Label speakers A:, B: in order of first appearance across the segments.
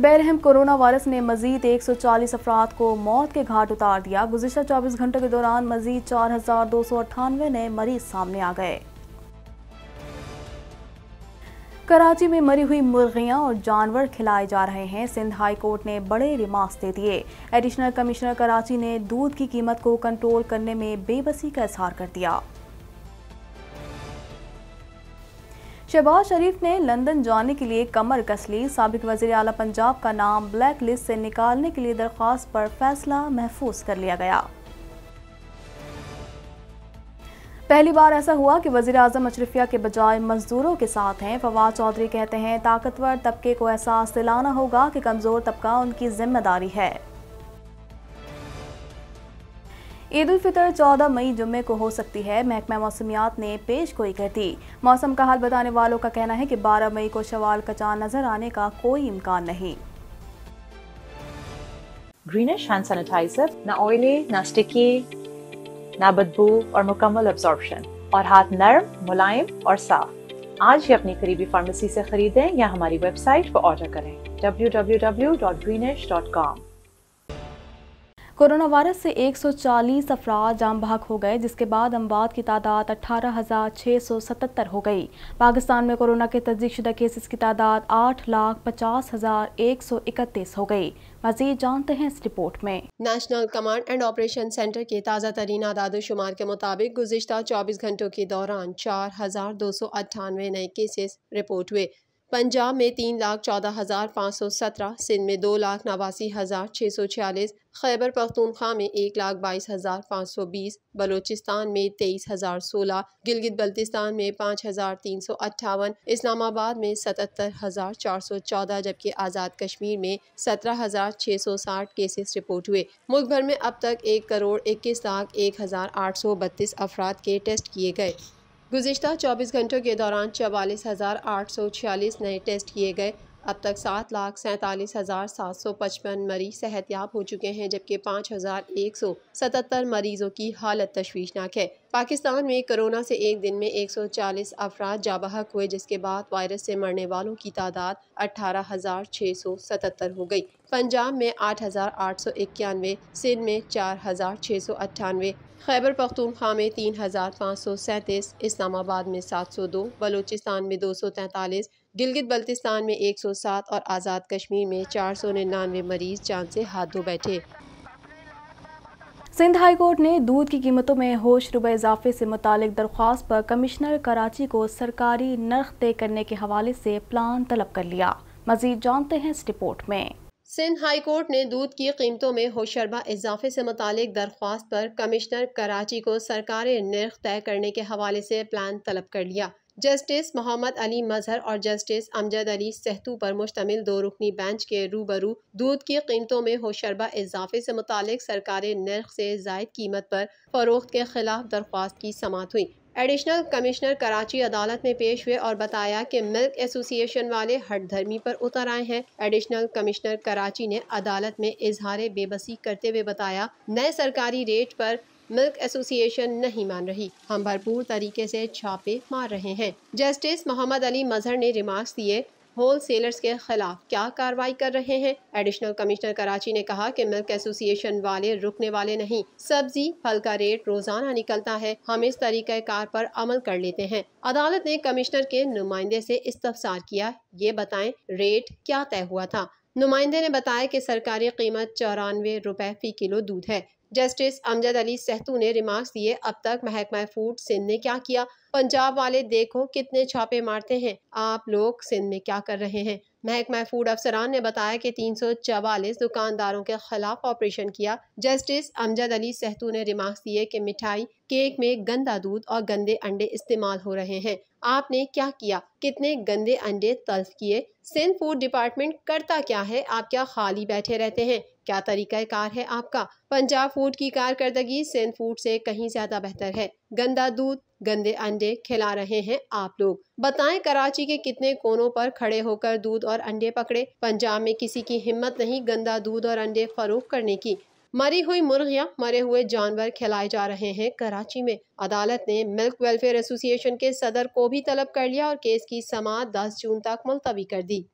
A: बैरहम corona virus ने मजीद 140 अफराद को मौत के घाट उतार दिया गुजशत 24 घंटों के दौरान मजीद चार हजार दो सौ अट्ठानवे नए मरीज सामने आ गए कराची में मरी हुई मुर्गियां और जानवर खिलाए जा रहे हैं सिंध हाई कोर्ट ने बड़े रिमार्क्स दे दिए एडिशनल कमिश्नर कराची ने दूध की कीमत को कंट्रोल करने में बेबसी का इजहार कर दिया शहबाज शरीफ ने लंदन जाने के लिए कमर कस ली सबक वज़ी अला पंजाब का नाम ब्लैक लिस्ट से निकालने के लिए दरख्वास्त पर फैसला महफूज कर लिया गया पहली बार ऐसा हुआ कि वजी अजम अशरफिया के बजाय मजदूरों के साथ हैं फवाद चौधरी कहते हैं ताकतवर तबके को एहसास दिलाना होगा कि कमज़ोर तबका उनकी जिम्मेदारी है ईद उल फितर चौदह मई जुम्मे को हो सकती है महकमा मौसमियात ने पेश कोई कहती दी मौसम का हाल बताने वालों का कहना है कि 12 मई को शवाल का चांद नजर आने का कोई इम्कान नहीं ग्रीनिश हैंड सैनिटाइजर ना ऑयली ना स्टिकी ना बदबू और मुकम्मल अब्जॉर्बशन और हाथ नरम मुलायम और साफ आज ही अपनी करीबी फार्मेसी से खरीदें या हमारी
B: वेबसाइट पर ऑर्डर करें www.greenish.com
A: कोरोना वायरस से 140 अफरा जाम बहक हो गए जिसके बाद अमवात की तादाद अठारह हो गई पाकिस्तान में कोरोना के तस्दीकशुदा केसेस की तादाद आठ लाख पचास हजार एक सौ इकतीस हो गई मजीद जानते हैं इस रिपोर्ट में
B: national command and operation centre के ताज़ा तरीन आदाद शुमार के मुताबिक गुजशत चौबीस घंटों के दौरान चार हजार दो सौ अट्ठानवे नए केसेस रिपोर्ट हुए पंजाब में तीन लाख चौदह हज़ार पाँच सौ सत्रह सिंध में दो लाख नवासी हज़ार छः सौ छियालीस खैबर पख्तूनख्वा में एक लाख बाईस हज़ार पाँच सौ बीस बलोचिस्तान में तेईस हज़ार सोलह गिलगित बल्तिस्तान में पाँच हज़ार तीन सौ अट्ठावन इस्लामाबाद में सतहत्तर हज़ार चार सौ चौदह जबकि आज़ाद कश्मीर में सत्रह हज़ार छः सौ साठ केसेस रिपोर्ट हुए मुल्क भर में अब तक एक करोड़ इक्कीस लाख एक हज़ार आठ सौ बत्तीस अफराद के टेस्ट किए गए गुजशत 24 घंटों के दौरान चवालीस हज़ार आठ सौ छियालीस नए टेस्ट किए गए अब तक सात लाख सैंतालीस हज़ार सात सौ पचपन मरीज सेहतियाब हो चुके हैं जबकि पाँच हज़ार एक सौ सतहत्तर मरीजों की हालत तशवीशनाक है पाकिस्तान में कोरोना से एक दिन में एक सौ चालीस अफराद जाबहक हुए जिसके बाद वायरस से मरने वालों की तादाद अठारह हज़ार छः सौ सतहत्तर हो गई पंजाब में आठ हज़ार आठ सौ इक्यानवे सिंध में चार हज़ार छः सौ अट्ठानवे खैबर पख्तूनख्वा में तीन हज़ार पाँच सौ सैंतीस इस्लामाबाद में सात सौ दो बलूचिस्तान में दो सौ तैंतालीस गिलगित बल्तिस्तान में एक सौ सात और आज़ाद कश्मीर में चार सौ निन्यानवे मरीज जान से हाथ धो बैठे सिंध हाई कोर्ट ने दूध की कीमतों में होश रुबे इजाफे से मुतालिक दरख्वास्त
A: पर कमिश्नर कराची को सरकारी नर्ख तय करने के हवाले से प्लान तलब कर लिया मजीद जानते हैं इस रिपोर्ट में
B: सिंध हाई कोर्ट ने दूध की कीमतों में होशरबा इजाफे से मुतक दरख्वास्त पर कमिश्नर कराची को सरकारी नर्ख तय करने के हवाले से प्लान तलब कर लिया जस्टिस मोहम्मद अली मजहर और जस्टिस अमजद अली सहतू पर मुश्तमिल दो रुकनी बेंच के रूबरू दूध की कीमतों में होशरबा इजाफे से मुतल सरकारी नर्ख से जायद कीमत पर फरोख्त के खिलाफ दरख्वास्त की समात हुई एडिशनल कमिश्नर कराची अदालत में पेश हुए और बताया कि मिल्क एसोसिएशन वाले हट धर्मी पर उतर आए हैं एडिशनल कमिश्नर कराची ने अदालत में इजहार बेबसी करते हुए बताया नए सरकारी रेट पर मिल्क एसोसिएशन नहीं मान रही हम भरपूर तरीके से छापे मार रहे हैं जस्टिस मोहम्मद अली मजहर ने रिमार्क्स दिए होल सेलर्स के खिलाफ क्या कार्रवाई कर रहे हैं एडिशनल कमिश्नर कराची ने कहा कि मिल्क एसोसिएशन वाले रुकने वाले नहीं सब्जी फल का रेट रोजाना निकलता है हम इस तरीके कार पर अमल कर लेते हैं अदालत ने कमिश्नर के नुमाइंदे से इस्तफसार किया ये बताएं रेट क्या तय हुआ था नुमाइंदे ने बताया कि सरकारी कीमत चौरानवे रुपए फी किलो दूध है जस्टिस अमजद अली सहतू ने रिमार्क्स दिए अब तक महकमा फूड सिंध ने क्या किया पंजाब वाले देखो कितने छापे मारते हैं आप लोग सिंध में क्या कर रहे हैं महकमा फूड अफसरान ने बताया कि तीन सौ चवालीस दुकानदारों के खिलाफ ऑपरेशन किया जस्टिस अमजद अली सहतू ने रिमार्क्स दिए कि मिठाई केक में गंदा दूध और गंदे अंडे इस्तेमाल हो रहे हैं आपने क्या किया कितने गंदे अंडे तल्फ किए सिंध फूड डिपार्टमेंट करता क्या है आप क्या खाली बैठे रहते हैं क्या तरीका कार है आपका पंजाब फूड की कारकर्दगी सिंध फूड से कहीं ज्यादा बेहतर है गंदा दूध गंदे अंडे खिला रहे हैं आप लोग बताएं कराची के कितने कोनों पर खड़े होकर दूध और अंडे पकड़े पंजाब में किसी की हिम्मत नहीं गंदा दूध और अंडे फरोख करने की मरी हुई मुर्गियां मरे हुए जानवर खिलाए जा रहे हैं कराची में अदालत ने मिल्क वेलफेयर एसोसिएशन के सदर को भी तलब कर लिया और केस की समात 10 जून तक मुलतवी कर दी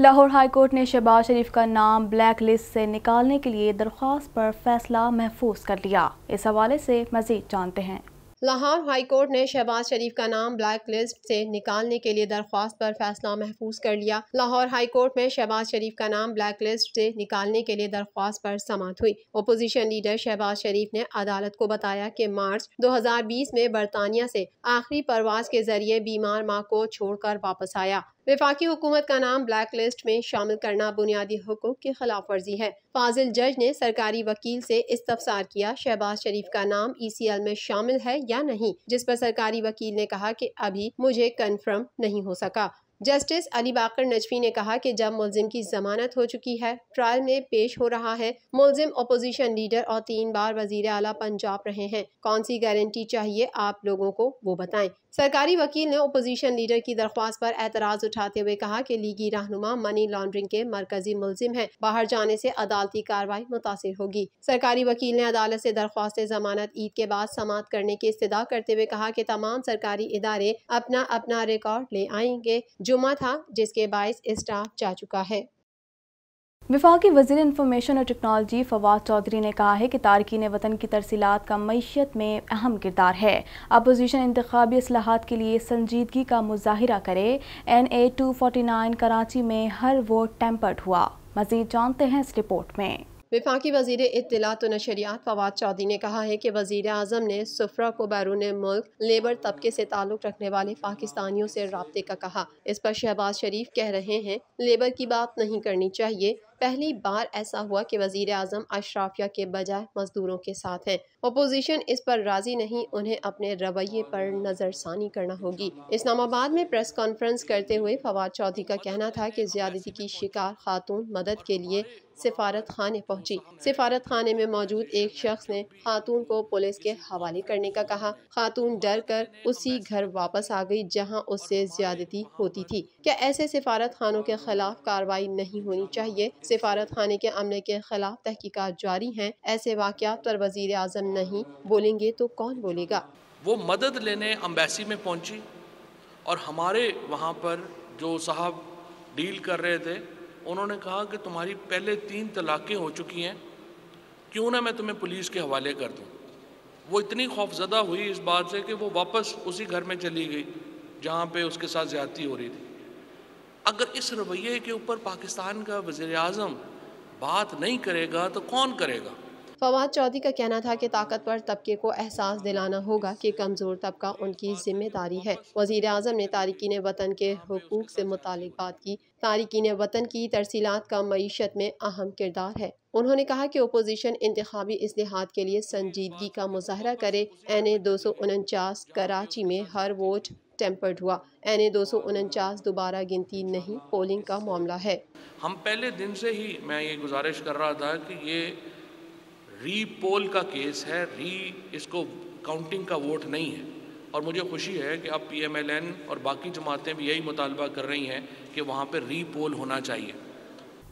A: लाहौर हाई कोर्ट ने शहबाज शरीफ का नाम ब्लैक लिस्ट से निकालने के लिए दरख्वास्त पर फैसला महफूज कर लिया इस हवाले से मजीद जानते हैं
B: लाहौर हाई कोर्ट ने शहबाज शरीफ का नाम ब्लैक लिस्ट से निकालने के लिए दरख्वास्त पर फैसला महफूज कर लिया लाहौर हाई कोर्ट में शहबाज शरीफ का नाम ब्लैक लिस्ट से निकालने के लिए दरख्वास्त पर समाप्त हुई अपोजिशन लीडर शहबाज शरीफ ने अदालत को बताया कि मार्च 2020 में बरतानिया से आखिरी परवाज के जरिए बीमार माँ को छोड़कर वापस आया विफाकी हुकूमत का नाम ब्लैक लिस्ट में शामिल करना बुनियादी हकूक की खिलाफ वर्जी है फाजिल जज ने सरकारी वकील से इस्तफसार किया शहबाज शरीफ का नाम ई सी एल में शामिल है या नहीं जिस पर सरकारी वकील ने कहा कि अभी मुझे कन्फर्म नहीं हो सका जस्टिस अली बाकर नजवी ने कहा कि जब मुलजिम की जमानत हो चुकी है ट्रायल में पेश हो रहा है मुलजिम अपोजिशन लीडर और तीन बार वजीर अला पंजाब रहे हैं कौन सी गारंटी चाहिए आप लोगों को वो बताएं सरकारी वकील ने अपोजिशन लीडर की दरख्वास्त पर एतराज उठाते हुए कहा कि लीगी रहनुमा मनी लॉन्ड्रिंग के मरकजी मुलजिम है बाहर जाने से अदालती कार्रवाई मुतासर होगी सरकारी वकील ने अदालत से दरख्वास्त जमानत ईद के बाद समाप्त करने की इस्तः करते हुए कहा कि तमाम सरकारी इदारे अपना अपना रिकॉर्ड ले आएंगे जो जुमा था जिसके बायस स्टाफ जा चुका है
A: के वजीर इंफॉर्मेशन और टेक्नोलॉजी फवाद चौधरी ने कहा है कि तारकिन वतन की तरसीलात का मीशत में अहम किरदार है अपोजीशन इंतबी असलाहत के लिए संजीदगी का मुजाहरा करे N A two forty nine Karachi में हर वोट टेम्पर्ड हुआ मजीद जानते हैं इस रिपोर्ट में
B: विफाक वजीर इतलात तो नशरियात फवाद चौधरी ने कहा है कि वजीर अजम ने सफरा को बैरून मुल्क लेबर तबके से ताल्लुक़ रखने वाले पाकिस्तानियों से रबते का कहा इस पर शहबाज शरीफ कह रहे हैं लेबर की बात नहीं करनी चाहिए पहली बार ऐसा हुआ कि वजीर अजम अशराफिया के बजाय मजदूरों के साथ हैं अपोजिशन इस पर राजी नहीं उन्हें अपने रवैये पर नज़रसानी करना होगी इस्लामाबाद में प्रेस कॉन्फ्रेंस करते हुए फवाद चौधरी का कहना था कि ज्यादती की शिकार खातून मदद के लिए सिफारत खाने पहुंची। सिफारत खाने में मौजूद एक शख्स ने खातून को पुलिस के हवाले करने का कहा खातून डर कर उसी घर वापस आ गई जहां उससे ज्यादती होती थी क्या ऐसे सिफारत खानों के खिलाफ कार्रवाई नहीं होनी चाहिए सिफारत खाने के अमले के खिलाफ तहकीकत जारी हैं ऐसे वाक़ात पर वजीर अजम नहीं बोलेंगे तो कौन बोलेगा वो मदद
A: लेने अम्बेसी में पहुंची और हमारे वहाँ पर जो साहब डील कर रहे थे उन्होंने कहा कि तुम्हारी पहले तीन तलाक़ें हो चुकी हैं क्यों ना मैं तुम्हें पुलिस के हवाले कर दूँ वो इतनी खौफजदा हुई इस बात से कि वो वापस उसी घर में चली गई जहाँ पे उसके साथ ज़्यादती हो रही थी अगर इस रवैये के ऊपर पाकिस्तान का वजीर अजम बात नहीं करेगा तो कौन
B: करेगा फवाद चौधरी का कहना था कि ताकतवर तबके को एहसास दिलाना होगा कि कमज़ोर तबका उनकी जिम्मेदारी है वजीर अजम ने तारकिन वतन के हकूक़ से मुतल बात की तारकिन वतन की तरसीलात का मीशत में अहम किरदार है उन्होंने कहा कि अपोजीशन इंतबी असलाहत के लिए संजीदगी का मुजाहरा करे एन ए दो सौ उनचास कराची में हर वोट टेम्पर्ड हुआ एन ए दोबारा गिनती नहीं पोलिंग का मामला है
A: हम पहले दिन से ही मैं ये गुजारिश कर रहा था कि ये रीपोल का केस है री इसको काउंटिंग का वोट नहीं है और मुझे खुशी है कि अब पीएमएलएन और बाकी जमातें भी यही मुतालबा कर रही हैं कि वहाँ पर रीपोल होना चाहिए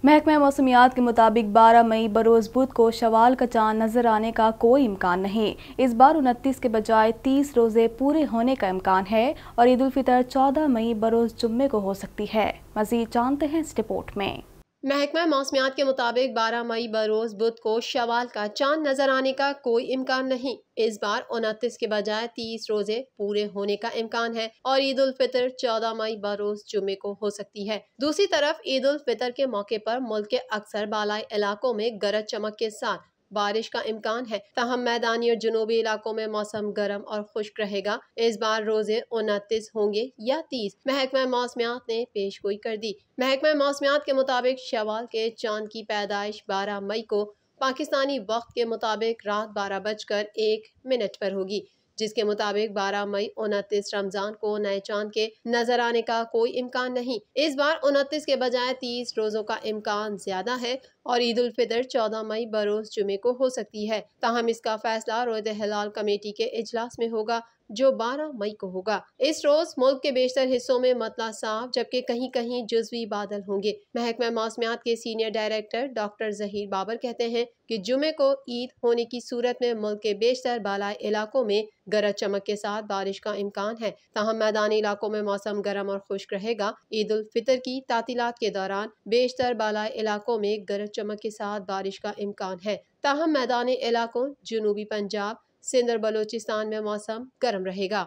A: महकमा मौसमियात के मुताबिक 12 मई बरोज़ बुध को शवाल का चांद नज़र आने का कोई इम्कान नहीं इस बार उनतीस के बजाय 30 रोज़े पूरे होने का इम्कान है और ईद उल फितर 14 मई बरोज़ जुम्मे को हो सकती है मजीद जानते हैं इस रिपोर्ट में
B: महकमा मौसमियात के मुताबिक 12 मई बरोज़ बुध को शवाल का चांद नज़र आने का कोई इम्कान नहीं इस बार उनतीस के बजाय तीस रोजे पूरे होने का इम्कान है और ईद उल फितर चौदह मई बरोज जुमे को हो सकती है दूसरी तरफ ईद उल फितर के मौके पर मुल्क के अक्सर बालाई इलाकों में गरज चमक के साथ बारिश का इम्कान है तहम मैदानी और जनूबी इलाकों में मौसम गर्म और खुश्क रहेगा इस बार रोजे उनतीस होंगे या तीस महकमा मौसमियात ने पेश गोई कर दी महकमा मौसमियात के मुताबिक शवाल के चांद की पैदाइश बारह मई को पाकिस्तानी वक्त के मुताबिक रात बारह बजकर एक मिनट पर होगी जिसके मुताबिक 12 मई उनतीस रमजान को नए चांद के नजर आने का कोई इम्कान नहीं इस बार उनतीस के बजाय तीस रोजों का इम्कान ज्यादा है और ईद उल फितर चौदह मई बरोज जुमे को हो सकती है तहम इसका फैसला रोज हिलाल कमेटी के इजलास में होगा जो 12 मई को होगा इस रोज मुल्क के बेशतर हिस्सों में मतला साफ जबकि कहीं कहीं जुजवी बादल होंगे महकमा मौसमियात के senior director doctor Zaheer Babar कहते हैं कि जुमे को ईद होने की सूरत में मुल्क के बेशतर बालाई इलाकों में गरज चमक के साथ बारिश का इम्कान है तहम मैदानी इलाकों में मौसम गर्म और खुश्क रहेगा ईद उल फितर की तातीलत के दौरान बेशतर बालाई इलाकों में गरज चमक के साथ बारिश का इम्कान है ताहम मैदानी इलाकों जनूबी पंजाब सिंध और बलोचिस्तान में मौसम गर्म रहेगा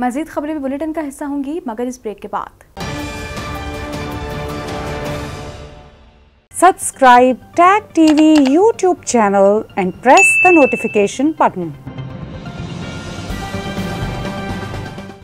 A: मजीद खबरें भी बुलेटिन का हिस्सा होंगी मगर इस ब्रेक के बाद subscribe Tag TV YouTube channel and press the notification button